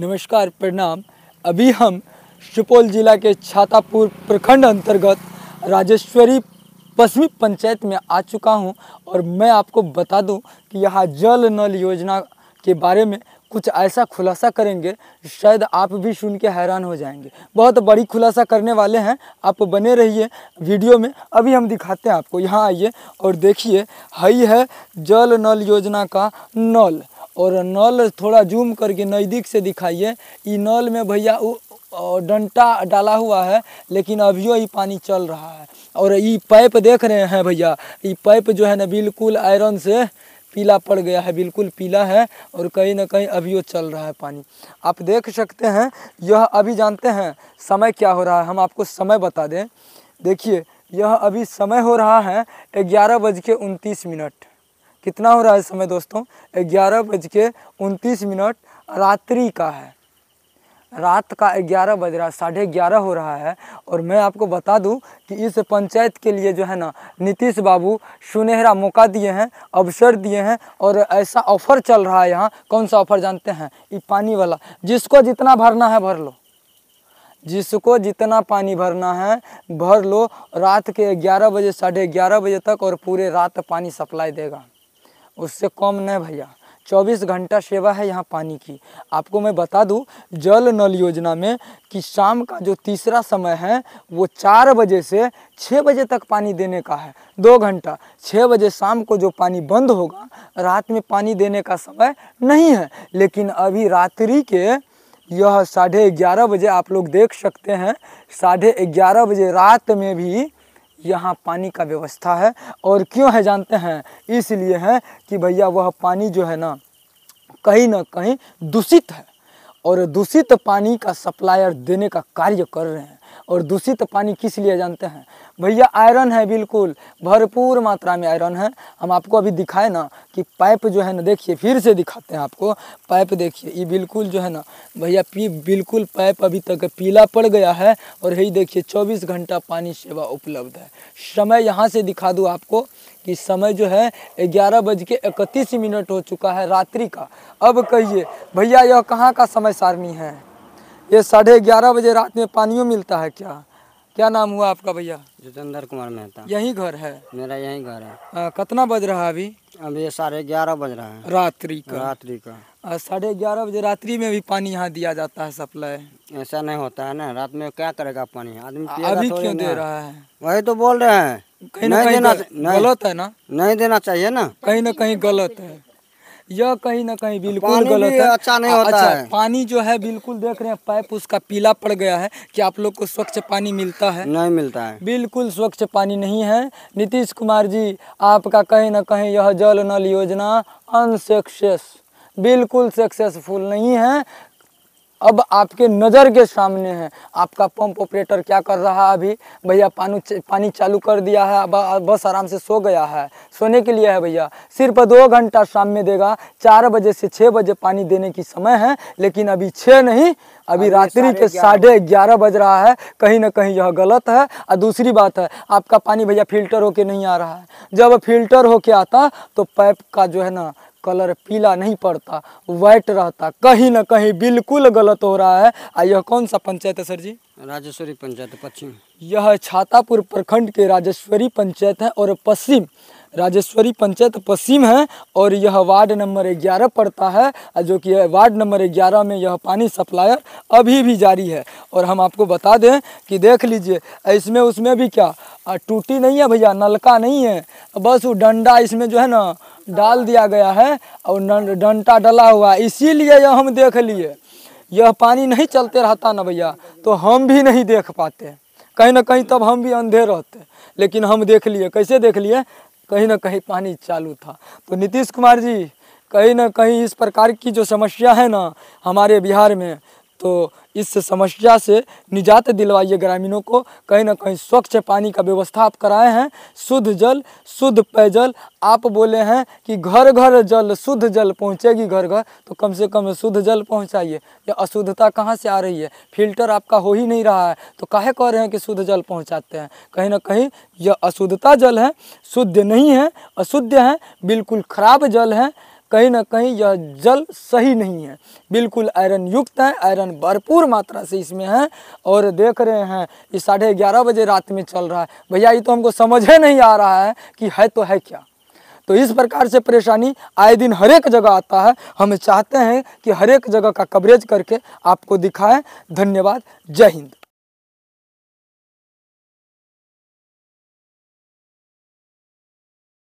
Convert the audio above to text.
नमस्कार प्रणाम अभी हम सुपौल जिला के छातापुर प्रखंड अंतर्गत राजेश्वरी पश्चिमी पंचायत में आ चुका हूं और मैं आपको बता दूं कि यहाँ जल नल योजना के बारे में कुछ ऐसा खुलासा करेंगे शायद आप भी सुन के हैरान हो जाएंगे बहुत बड़ी खुलासा करने वाले हैं आप बने रहिए वीडियो में अभी हम दिखाते हैं आपको यहाँ आइए और देखिए हई है जल नल योजना का नल और नल थोड़ा जूम करके नज़दीक से दिखाइए ये नल में भैया डंटा डाला हुआ है लेकिन अभियो ही पानी चल रहा है और ये पाइप देख रहे हैं भैया ये पाइप जो है ना बिल्कुल आयरन से पीला पड़ गया है बिल्कुल पीला है और कहीं ना कहीं अभी वो चल रहा है पानी आप देख सकते हैं यह अभी जानते हैं समय क्या हो रहा है हम आपको समय बता दें देखिए यह अभी समय हो रहा है ग्यारह बज के उनतीस मिनट कितना हो रहा है समय दोस्तों ग्यारह बज के उनतीस मिनट रात्रि का है रात का ग्यारह बज रहा है साढ़े ग्यारह हो रहा है और मैं आपको बता दूं कि इस पंचायत के लिए जो है ना नीतीश बाबू सुनहरा मौका दिए हैं अवसर दिए हैं और ऐसा ऑफर चल रहा है यहाँ कौन सा ऑफर जानते हैं ये पानी वाला जिसको जितना भरना है भर लो जिसको जितना पानी भरना है भर लो रात के ग्यारह बजे साढ़े ग्यारह बजे तक और पूरे रात पानी सप्लाई देगा उससे कम नहीं भैया 24 घंटा सेवा है यहाँ पानी की आपको मैं बता दूँ जल नल योजना में कि शाम का जो तीसरा समय है वो चार बजे से छः बजे तक पानी देने का है दो घंटा छः बजे शाम को जो पानी बंद होगा रात में पानी देने का समय नहीं है लेकिन अभी रात्रि के यह साढ़े ग्यारह बजे आप लोग देख सकते हैं साढ़े ग्यारह बजे रात में भी यहाँ पानी का व्यवस्था है और क्यों है जानते हैं इसलिए है कि भैया वह पानी जो है ना कहीं ना कहीं दूषित है और दूषित पानी का सप्लायर देने का कार्य कर रहे हैं और दूषित पानी किस लिए जानते हैं भैया आयरन है बिल्कुल भरपूर मात्रा में आयरन है हम आपको अभी दिखाए ना कि पाइप जो है ना देखिए फिर से दिखाते हैं आपको पाइप देखिए ये बिल्कुल जो है ना भैया पी बिल्कुल पाइप अभी तक पीला पड़ गया है और यही देखिए चौबीस घंटा पानी सेवा उपलब्ध है समय यहाँ से दिखा दूँ आपको कि समय जो है ग्यारह बज के इकतीस मिनट हो चुका है रात्रि का अब कहिए भैया यह कहाँ का समय सारणी है ये साढ़े ग्यारह बजे रात में पानियों मिलता है क्या क्या नाम हुआ आपका भैया जितेंद्र कुमार मेहता यही घर है मेरा यही घर है आ, कितना बज रहा है अभी अभी साढ़े ग्यारह बज रहा है रात्रि का रात्रि का साढ़े ग्यारह बजे रात्रि में भी पानी यहाँ दिया जाता है सप्लाई ऐसा नहीं होता है ना रात में क्या करेगा पानी आदमी अभी क्यों दे रहा है वही तो बोल रहे हैं कहीं ना कहीं देना गलत है ना नहीं देना चाहिए ना कहीं ना कहीं गलत है यह कहीं ना कहीं तो बिल्कुल गलत है अच्छा नहीं होता अच्छा, है पानी जो है बिल्कुल देख रहे हैं पाइप उसका पीला पड़ गया है कि आप लोग को स्वच्छ पानी मिलता है नहीं मिलता है बिल्कुल स्वच्छ पानी नहीं है नीतीश कुमार जी आपका कहीं ना कहीं यह जल नल योजना अनसक्सेस बिल्कुल सक्सेसफुल नहीं है अब आपके नज़र के सामने है आपका पंप ऑपरेटर क्या कर रहा है अभी भैया पानी पानी चालू कर दिया है अब बस आराम से सो गया है सोने के लिए है भैया सिर्फ दो घंटा शाम में देगा चार बजे से छः बजे पानी देने की समय है लेकिन अभी छः नहीं अभी रात्रि के साढ़े ग्यारह बज रहा है कहीं ना कहीं यह गलत है और दूसरी बात है आपका पानी भैया फिल्टर होके नहीं आ रहा है जब फिल्टर होके आता तो पैप का जो है ना कलर पीला नहीं पड़ता व्हाइट रहता कहीं ना कहीं बिल्कुल गलत हो रहा है आ यह कौन सा पंचायत है सर जी राजेश्वरी पंचायत पश्चिम यह छातापुर प्रखंड के राजेश्वरी पंचायत है और पश्चिम राजेश्वरी पंचायत पश्चिम है और यह वार्ड नंबर ग्यारह पड़ता है जो कि वार्ड नंबर ग्यारह में यह पानी सप्लायर अभी भी जारी है और हम आपको बता दें कि देख लीजिए इसमें उसमें भी क्या टूटी नहीं है भैया नलका नहीं है बस वो डंडा इसमें जो है ना डाल दिया गया है और डंडा डला हुआ है इसीलिए यह हम देख लिए यह पानी नहीं चलते रहता ना भैया तो हम भी नहीं देख पाते कहीं ना कहीं तब हम भी अंधे रहते लेकिन हम देख लिए कैसे देख लिए कहीं ना कहीं पानी चालू था तो नीतीश कुमार जी कहीं ना कहीं इस प्रकार की जो समस्या है ना हमारे बिहार में तो इस समस्या से निजात दिलवाइए ग्रामीणों को कहीं ना कहीं स्वच्छ पानी का व्यवस्था आप कराए हैं शुद्ध जल शुद्ध पेयजल आप बोले हैं कि घर घर जल शुद्ध जल पहुंचेगी घर घर तो कम से कम शुद्ध जल पहुंचाइए ये अशुद्धता कहाँ से आ रही है फिल्टर आपका हो ही नहीं रहा है तो काहे कह रहे हैं कि शुद्ध जल पहुँचाते हैं कहीं ना कहीं यह अशुद्धता जल है शुद्ध नहीं है अशुद्ध है बिल्कुल खराब जल है कहीं ना कहीं यह जल सही नहीं है बिल्कुल आयरन युक्त है आयरन भरपूर मात्रा से इसमें है और देख रहे हैं ये साढ़े ग्यारह बजे रात में चल रहा है भैया ये तो हमको समझे नहीं आ रहा है कि है तो है क्या तो इस प्रकार से परेशानी आए दिन हर एक जगह आता है हम चाहते हैं कि हर एक जगह का कवरेज करके आपको दिखाएं धन्यवाद जय हिंद